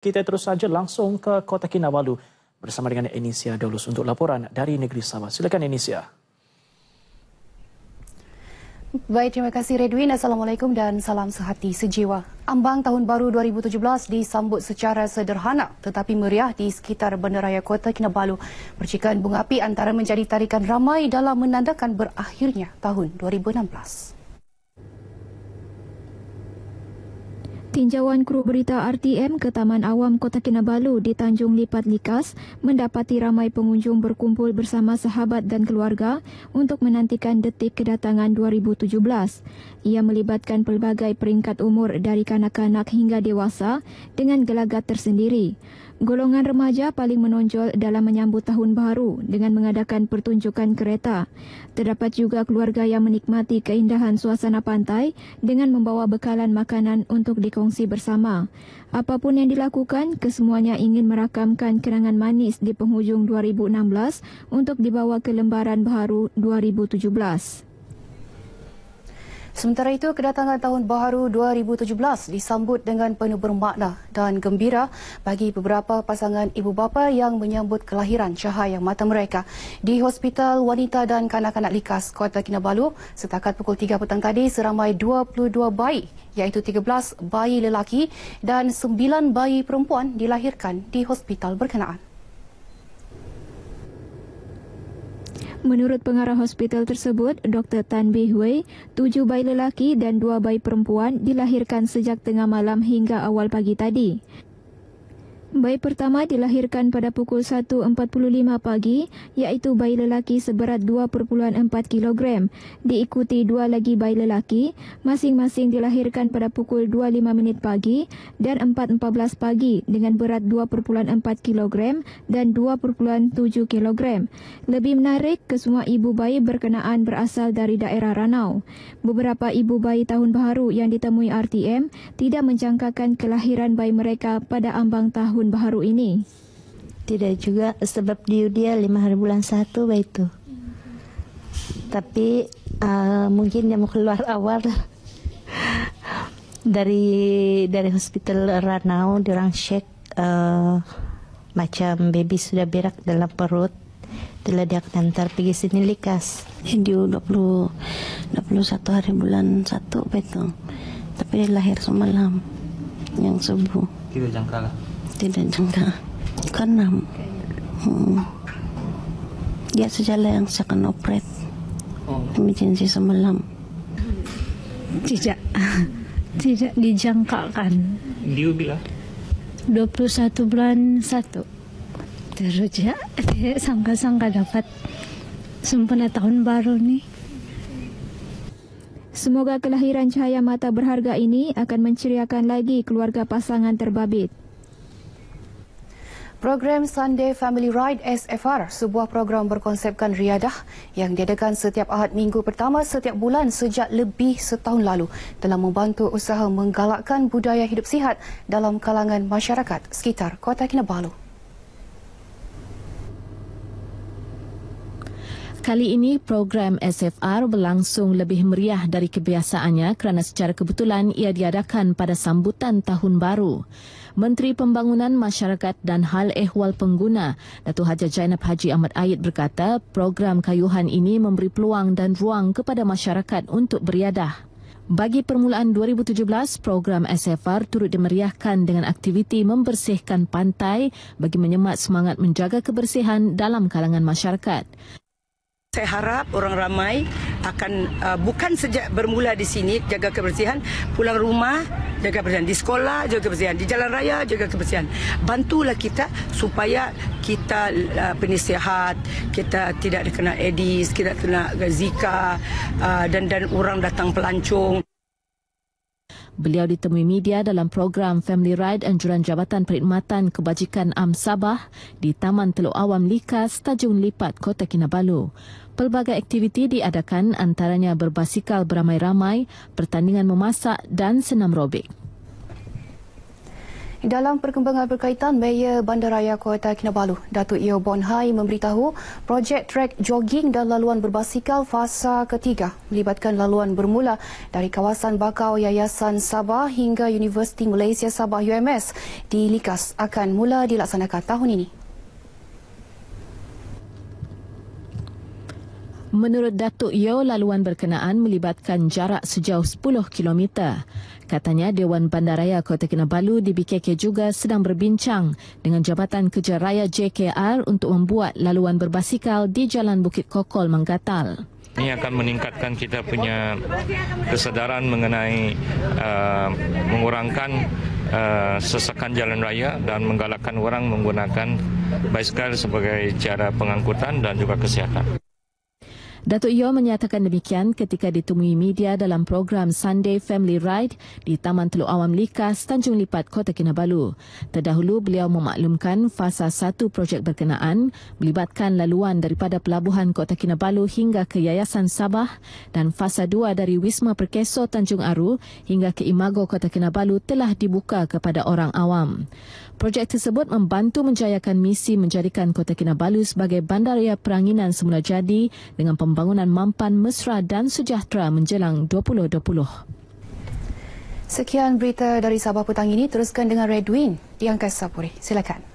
Kita terus saja langsung ke Kota Kinabalu bersama dengan Enisia Dolus untuk laporan dari Negeri Sabah. Silakan Enisia. Baik, terima kasih Redwin. Assalamualaikum dan salam sehati sejiwa. Ambang Tahun Baru 2017 disambut secara sederhana tetapi meriah di sekitar Bandaraya Kota Kinabalu. Percikan bunga api antara menjadi tarikan ramai dalam menandakan berakhirnya tahun 2016. Tinjauan kru berita RTM ke Taman Awam Kota Kinabalu di Tanjung Lipat Likas mendapati ramai pengunjung berkumpul bersama sahabat dan keluarga untuk menantikan detik kedatangan 2017. Ia melibatkan pelbagai peringkat umur dari kanak-kanak hingga dewasa dengan gelagat tersendiri golongan remaja paling menonjol dalam menyambut tahun baru dengan mengadakan pertunjukan kereta. Terdapat juga keluarga yang menikmati keindahan suasana pantai dengan membawa bekalan makanan untuk dikongsi bersama. Apapun yang dilakukan, kesemuanya ingin merakamkan kenangan manis di penghujung 2016 untuk dibawa ke lembaran baru 2017. Sementara itu, kedatangan tahun baru 2017 disambut dengan penuh bermakna dan gembira bagi beberapa pasangan ibu bapa yang menyambut kelahiran cahaya mata mereka di Hospital Wanita dan Kanak-Kanak Likas, Kota Kinabalu. Setakat pukul 3 petang tadi, seramai 22 bayi, iaitu 13 bayi lelaki dan 9 bayi perempuan dilahirkan di hospital berkenaan. Menurut pengarah hospital tersebut, Dr. Tan Bi Hui, tujuh bayi lelaki dan dua bayi perempuan dilahirkan sejak tengah malam hingga awal pagi tadi. Bayi pertama dilahirkan pada pukul 1.45 pagi, iaitu bayi lelaki seberat 2.4 kg, diikuti dua lagi bayi lelaki, masing-masing dilahirkan pada pukul 2.5 minit pagi dan 4.14 pagi dengan berat 2.4 kg dan 2.7 kg. Lebih menarik, kesemua ibu bayi berkenaan berasal dari daerah Ranau. Beberapa ibu bayi tahun baru yang ditemui RTM tidak menjangkakan kelahiran bayi mereka pada ambang tahun tahun baru ini? Tidak juga sebab dia dia lima hari bulan satu begitu. Tapi uh, mungkin dia mau keluar awal dari dari hospital Ranau diorang cek uh, macam baby sudah berak dalam perut telah dia akan hantar pergi sini likas dua puluh satu hari bulan satu betul tapi dia lahir semalam yang subuh kira jangka lah tidak dengar. Kenam. Hmm. Dia sejalan yang saya akan operat. Oh. Emergency semalam. Tidak. Tidak dijangkakan. Dia bila? Lah. 21 bulan 1. Terus ya, tidak sangka-sangka dapat sempena tahun baru ni. Semoga kelahiran cahaya mata berharga ini akan menceriakan lagi keluarga pasangan terbabit. Program Sunday Family Ride SFR, sebuah program berkonsepkan riadah yang diadakan setiap Ahad minggu pertama setiap bulan sejak lebih setahun lalu telah membantu usaha menggalakkan budaya hidup sihat dalam kalangan masyarakat sekitar Kota Kinabalu. Kali ini program SFR berlangsung lebih meriah dari kebiasaannya kerana secara kebetulan ia diadakan pada sambutan tahun baru. Menteri Pembangunan Masyarakat dan Hal Ehwal Pengguna, Datuk Haji Jainab Haji Ahmad Ayid berkata, program kayuhan ini memberi peluang dan ruang kepada masyarakat untuk beriadah. Bagi permulaan 2017, program SFR turut dimeriahkan dengan aktiviti membersihkan pantai bagi menyemat semangat menjaga kebersihan dalam kalangan masyarakat. Saya harap orang ramai akan uh, bukan sejak bermula di sini jaga kebersihan, pulang rumah jaga kebersihan, di sekolah jaga kebersihan, di jalan raya jaga kebersihan. Bantulah kita supaya kita uh, penisihat, kita tidak kena edis, kita kena zika uh, dan dan orang datang pelancong. Beliau ditemui media dalam program Family Ride Anjuran Jabatan Perkhidmatan Kebajikan Am Sabah di Taman Teluk Awam Likas, Tajung Lipat, Kota Kinabalu. Pelbagai aktiviti diadakan antaranya berbasikal beramai-ramai, pertandingan memasak dan senam robik. Dalam perkembangan berkaitan, Mayor Bandaraya Kota Kinabalu, Datuk Ieo Bonhai memberitahu projek trek jogging dan laluan berbasikal fasa ketiga melibatkan laluan bermula dari kawasan Bakau Yayasan Sabah hingga Universiti Malaysia Sabah UMS di Likas akan mula dilaksanakan tahun ini. Menurut Datuk Yeo, laluan berkenaan melibatkan jarak sejauh 10 km. Katanya Dewan Bandaraya Kota Kinabalu di DBKK juga sedang berbincang dengan Jabatan Kerja Raya JKR untuk membuat laluan berbasikal di Jalan Bukit Kokol Manggatal. Ini akan meningkatkan kita punya kesedaran mengenai uh, mengurangkan uh, sesakan jalan raya dan menggalakkan orang menggunakan basikal sebagai cara pengangkutan dan juga kesihatan. Datuk Yeo menyatakan demikian ketika ditemui media dalam program Sunday Family Ride di Taman Teluk Awam Likas, Tanjung Lipat, Kota Kinabalu. Terdahulu, beliau memaklumkan fasa satu projek berkenaan melibatkan laluan daripada pelabuhan Kota Kinabalu hingga ke Yayasan Sabah dan fasa dua dari Wisma Perkeso Tanjung Aru hingga ke Imago Kota Kinabalu telah dibuka kepada orang awam. Projek tersebut membantu menjayakan misi menjadikan Kota Kinabalu sebagai bandaraya peranginan semula jadi dengan pemerintah pembangunan mampan mesra dan sejahtera menjelang 2020. Sekian berita dari Sabah Petang ini. Teruskan dengan Redwin di Angkasa Puri. Silakan.